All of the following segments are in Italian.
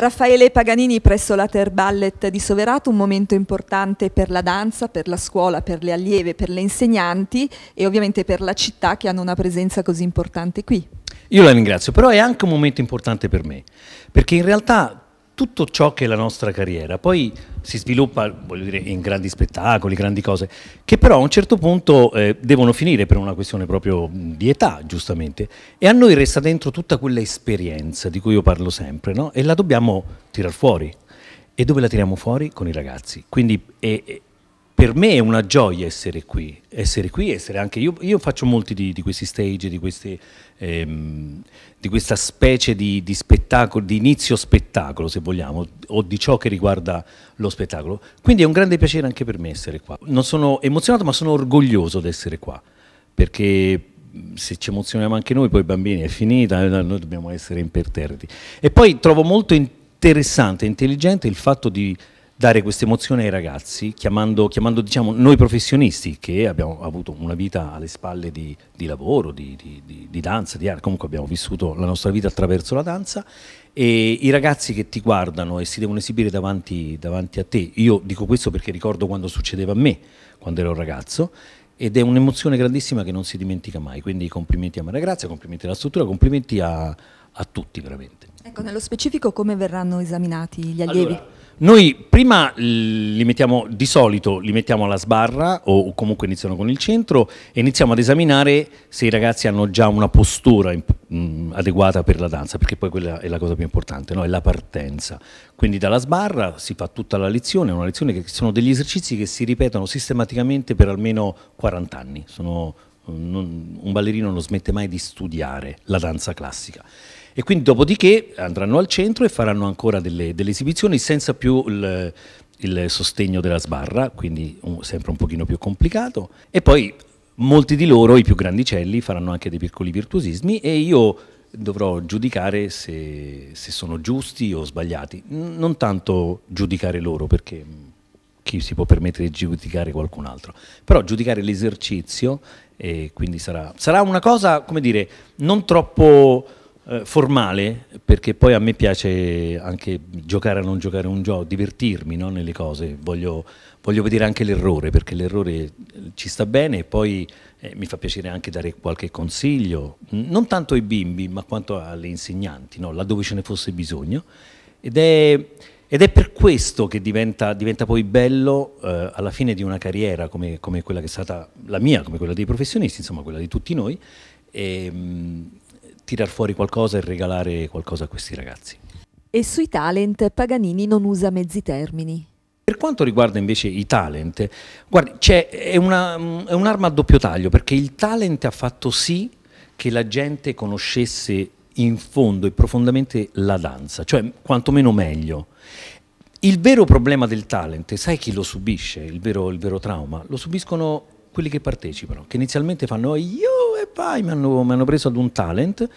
Raffaele Paganini presso la Ter Ballet di Soverato, un momento importante per la danza, per la scuola, per le allieve, per le insegnanti e ovviamente per la città che hanno una presenza così importante qui. Io la ringrazio, però è anche un momento importante per me, perché in realtà tutto ciò che è la nostra carriera, poi si sviluppa, voglio dire, in grandi spettacoli, grandi cose, che però a un certo punto eh, devono finire per una questione proprio di età, giustamente, e a noi resta dentro tutta quella esperienza di cui io parlo sempre, no? E la dobbiamo tirar fuori. E dove la tiriamo fuori? Con i ragazzi. Quindi è, per me è una gioia essere qui, essere qui, essere anche io, io faccio molti di, di, questi stage, di, questi, ehm, di questa specie di, di, spettacolo, di inizio spettacolo se vogliamo, o di ciò che riguarda lo spettacolo, quindi è un grande piacere anche per me essere qua. Non sono emozionato ma sono orgoglioso di essere qua, perché se ci emozioniamo anche noi poi bambini è finita, eh, noi dobbiamo essere imperterriti. E poi trovo molto interessante, intelligente il fatto di dare questa emozione ai ragazzi, chiamando, chiamando diciamo, noi professionisti che abbiamo avuto una vita alle spalle di, di lavoro, di, di, di, danza, di arte, comunque abbiamo vissuto la nostra vita attraverso la danza, e i ragazzi che ti guardano e si devono esibire davanti, davanti a te, io dico questo perché ricordo quando succedeva a me, quando ero ragazzo, ed è un'emozione grandissima che non si dimentica mai, quindi complimenti a Maria Grazia, complimenti alla struttura, complimenti a, a tutti veramente. Ecco, nello specifico come verranno esaminati gli allievi? Allora, noi prima li mettiamo, di solito li mettiamo alla sbarra o comunque iniziano con il centro e iniziamo ad esaminare se i ragazzi hanno già una postura adeguata per la danza, perché poi quella è la cosa più importante, no? è la partenza. Quindi dalla sbarra si fa tutta la lezione, una lezione che sono degli esercizi che si ripetono sistematicamente per almeno 40 anni. Sono, non, un ballerino non smette mai di studiare la danza classica. E quindi dopodiché andranno al centro e faranno ancora delle, delle esibizioni senza più il, il, sostegno della sbarra, quindi un, sempre un pochino più complicato. E poi molti di loro, i più grandicelli, faranno anche dei piccoli virtuosismi e io dovrò giudicare se, se sono giusti o sbagliati. Non tanto giudicare loro perché chi si può permettere di giudicare qualcun altro, però giudicare l'esercizio e quindi sarà, sarà una cosa, come dire, non troppo eh, formale, perché poi a me piace anche giocare a non giocare un gioco, divertirmi no, nelle cose, voglio, voglio vedere anche l'errore, perché l'errore eh, ci sta bene e poi eh, mi fa piacere anche dare qualche consiglio, mm, non tanto ai bimbi, ma quanto alle insegnanti, no, laddove ce ne fosse bisogno. Ed è, ed è per questo che diventa, diventa poi bello eh, alla fine di una carriera come, come, quella che è stata la mia, come quella dei professionisti, insomma quella di tutti noi. E, ehm, tirar fuori qualcosa e regalare qualcosa a questi ragazzi. E sui talent Paganini non usa mezzi termini. Per quanto riguarda invece i talent, guardi, è, è un'arma a doppio taglio perché il talent ha fatto sì che la gente conoscesse in fondo e profondamente la danza, cioè quantomeno meglio. Il vero problema del talent, sai chi lo subisce, il vero, il vero trauma? Lo subiscono quelli che partecipano, che inizialmente fanno io e poi mi hanno, mi hanno preso ad un talent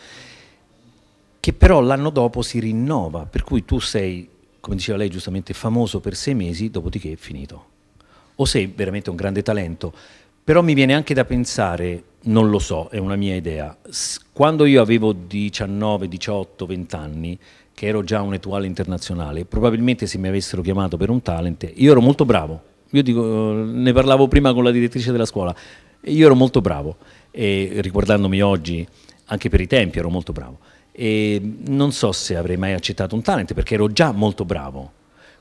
che però l'anno dopo si rinnova, per cui tu sei, come diceva lei giustamente, famoso per sei mesi, dopodiché è finito. O sei veramente un grande talento, però mi viene anche da pensare, non lo so, è una mia idea, quando io avevo 19, 18, 20 anni, che ero già un etuale internazionale, probabilmente se mi avessero chiamato per un talent, io ero molto bravo, io dico, eh, ne parlavo prima con la direttrice della scuola, io ero molto bravo, e, riguardandomi oggi, anche per i tempi ero molto bravo. E non so se avrei mai accettato un talent perché ero già molto bravo.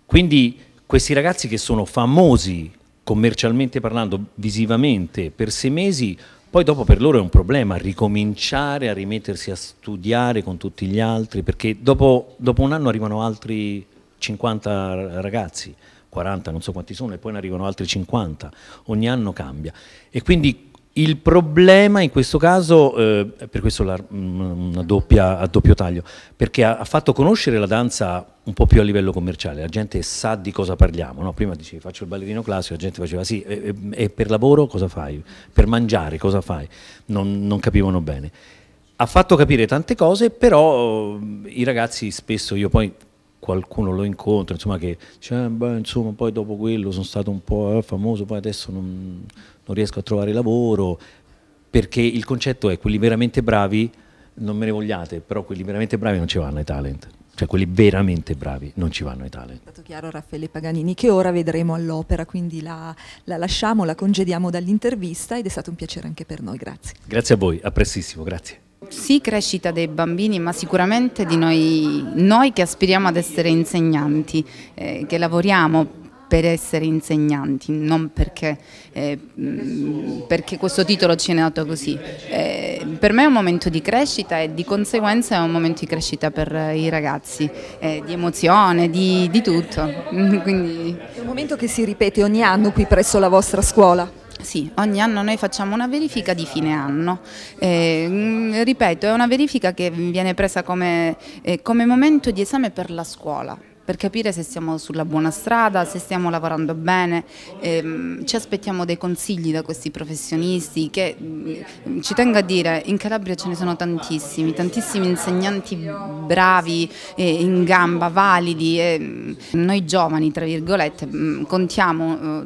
Quindi questi ragazzi che sono famosi commercialmente parlando, visivamente, per sei mesi, poi dopo per loro è un problema ricominciare a rimettersi a studiare con tutti gli altri, perché dopo, dopo un anno arrivano altri 50 ragazzi, 40, non so quanti sono, e poi ne arrivano altri 50, ogni anno cambia. E quindi il problema in questo caso, eh, per questo la, mm, una doppia, a doppio taglio, perché ha, ha, fatto conoscere la danza un po' più a livello commerciale, la gente sa di cosa parliamo, no? prima dicevi faccio il ballerino classico, la gente faceva sì, e, e per lavoro cosa fai? Per mangiare cosa fai? non, non capivano bene ha fatto capire tante cose, però mm, i ragazzi spesso io poi qualcuno lo incontra, insomma, che dice, eh, beh, insomma, poi dopo quello sono stato un po' eh, famoso, poi adesso non, non, riesco a trovare lavoro, perché il concetto è quelli veramente bravi, non me ne vogliate, però quelli veramente bravi non ci vanno ai talent. Cioè quelli veramente bravi non ci vanno ai talent. È stato chiaro Raffaele Paganini che ora vedremo all'opera, quindi la, la lasciamo, la congediamo dall'intervista ed è stato un piacere anche per noi, grazie. Grazie a voi, a prestissimo, grazie. Sì, crescita dei bambini, ma sicuramente di noi, noi che aspiriamo ad essere insegnanti, eh, che lavoriamo per essere insegnanti, non perché, eh, mm, perché questo titolo ci è dato così. Eh, per me è un momento di crescita e di conseguenza è un momento di crescita per i ragazzi, eh, di emozione, di, di tutto. Quindi... È un momento che si ripete ogni anno qui presso la vostra scuola. Sì, ogni anno noi facciamo una verifica di fine anno. Eh, mm, ripeto, è una verifica che viene presa come, eh, come momento di esame per la scuola per capire se siamo sulla buona strada, se stiamo lavorando bene. Ehm, ci aspettiamo dei consigli da questi professionisti che, mm, ci tengo a dire, in Calabria ce ne sono tantissimi, tantissimi insegnanti bravi, eh, in gamba, validi. E mm, noi giovani, tra virgolette, mm, contiamo eh,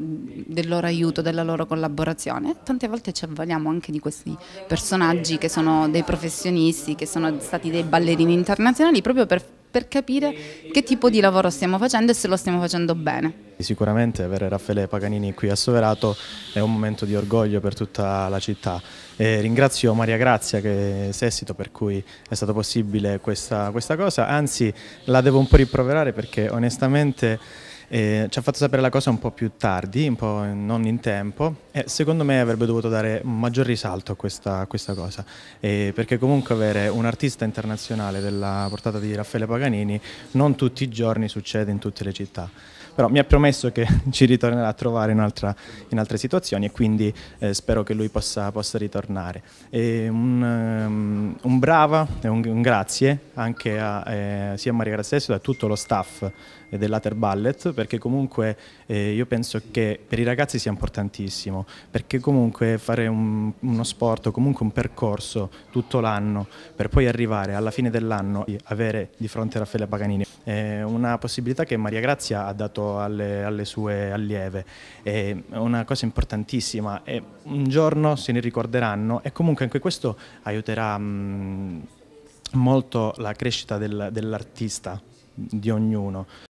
del loro aiuto, della loro collaborazione. Tante volte ci avvaliamo anche di questi personaggi che sono dei professionisti, che sono stati dei ballerini internazionali, proprio per per capire che tipo di lavoro stiamo facendo e se lo stiamo facendo bene. Sicuramente avere Raffaele Paganini qui a Soverato è un momento di orgoglio per tutta la città. E ringrazio Maria Grazia che è Sessito per cui è stato possibile questa, questa cosa, anzi la devo un po' riproverare perché onestamente e eh, ci ha fatto sapere la cosa un po' più tardi, un po' non in tempo e secondo me avrebbe dovuto dare un maggior risalto a questa, a questa cosa e eh, perché comunque avere un artista internazionale della portata di Raffaele Paganini non tutti i giorni succede in tutte le città però mi ha promesso che ci ritornerà a trovare in, altra, in altre situazioni e quindi eh, spero che lui possa, possa ritornare. Un, ehm, un, brava e un, un grazie anche a, eh, sia a Maria Grazia e a tutto lo staff eh, dell'Ater Ballet perché comunque eh, io penso che per i ragazzi sia importantissimo perché comunque fare un, uno sport o comunque un percorso tutto l'anno per poi arrivare alla fine dell'anno e avere di fronte Raffaele Paganini è una possibilità che Maria Grazia ha dato alle, alle sue allieve. È una cosa importantissima e un giorno se ne ricorderanno e comunque anche questo aiuterà mh, mm, molto la crescita del, dell'artista, di ognuno.